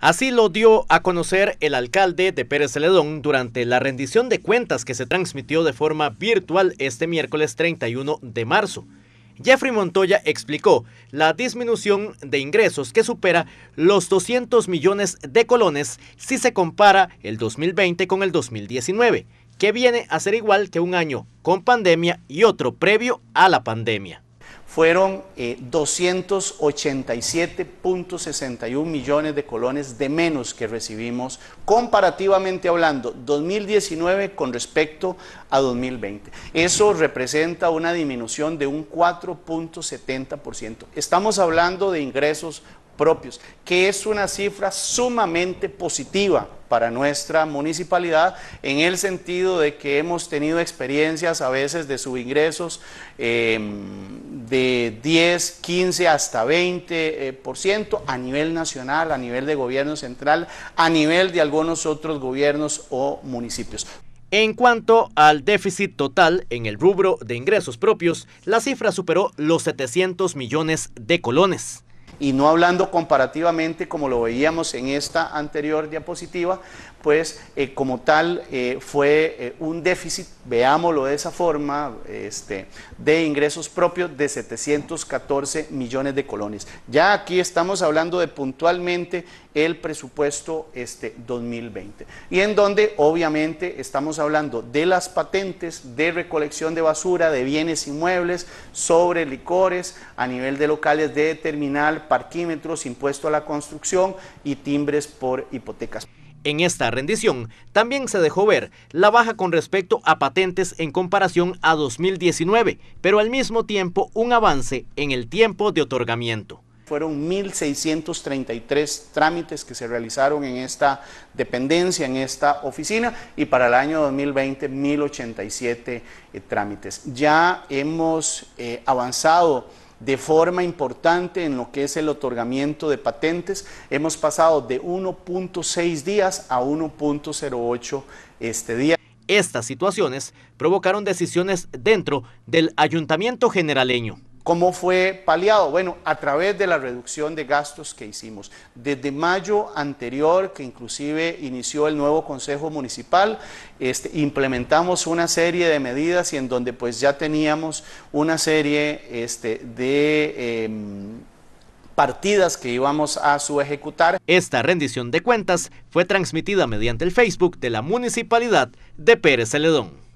Así lo dio a conocer el alcalde de Pérez Celedón durante la rendición de cuentas que se transmitió de forma virtual este miércoles 31 de marzo. Jeffrey Montoya explicó la disminución de ingresos que supera los 200 millones de colones si se compara el 2020 con el 2019, que viene a ser igual que un año con pandemia y otro previo a la pandemia fueron 287.61 eh, millones de colones de menos que recibimos comparativamente hablando 2019 con respecto a 2020. Eso representa una disminución de un 4.70%. Estamos hablando de ingresos propios, que es una cifra sumamente positiva para nuestra municipalidad en el sentido de que hemos tenido experiencias a veces de subingresos. Em, de 10, 15 hasta 20% eh, a nivel nacional, a nivel de gobierno central, a nivel de algunos otros gobiernos o municipios. En cuanto al déficit total en el rubro de ingresos propios, la cifra superó los 700 millones de colones y no hablando comparativamente como lo veíamos en esta anterior diapositiva, pues eh, como tal eh, fue eh, un déficit, veámoslo de esa forma, este, de ingresos propios de 714 millones de colones. Ya aquí estamos hablando de puntualmente el presupuesto este, 2020 y en donde obviamente estamos hablando de las patentes de recolección de basura, de bienes inmuebles, sobre licores a nivel de locales de terminal parquímetros, impuesto a la construcción y timbres por hipotecas. En esta rendición también se dejó ver la baja con respecto a patentes en comparación a 2019, pero al mismo tiempo un avance en el tiempo de otorgamiento fueron 1.633 trámites que se realizaron en esta dependencia, en esta oficina, y para el año 2020, 1.087 eh, trámites. Ya hemos eh, avanzado de forma importante en lo que es el otorgamiento de patentes. Hemos pasado de 1.6 días a 1.08 este día. Estas situaciones provocaron decisiones dentro del Ayuntamiento Generaleño. ¿Cómo fue paliado? Bueno, a través de la reducción de gastos que hicimos. Desde mayo anterior, que inclusive inició el nuevo Consejo Municipal, este, implementamos una serie de medidas y en donde pues ya teníamos una serie este, de... Em, partidas que íbamos a su ejecutar. Esta rendición de cuentas fue transmitida mediante el Facebook de la Municipalidad de Pérez Celedón.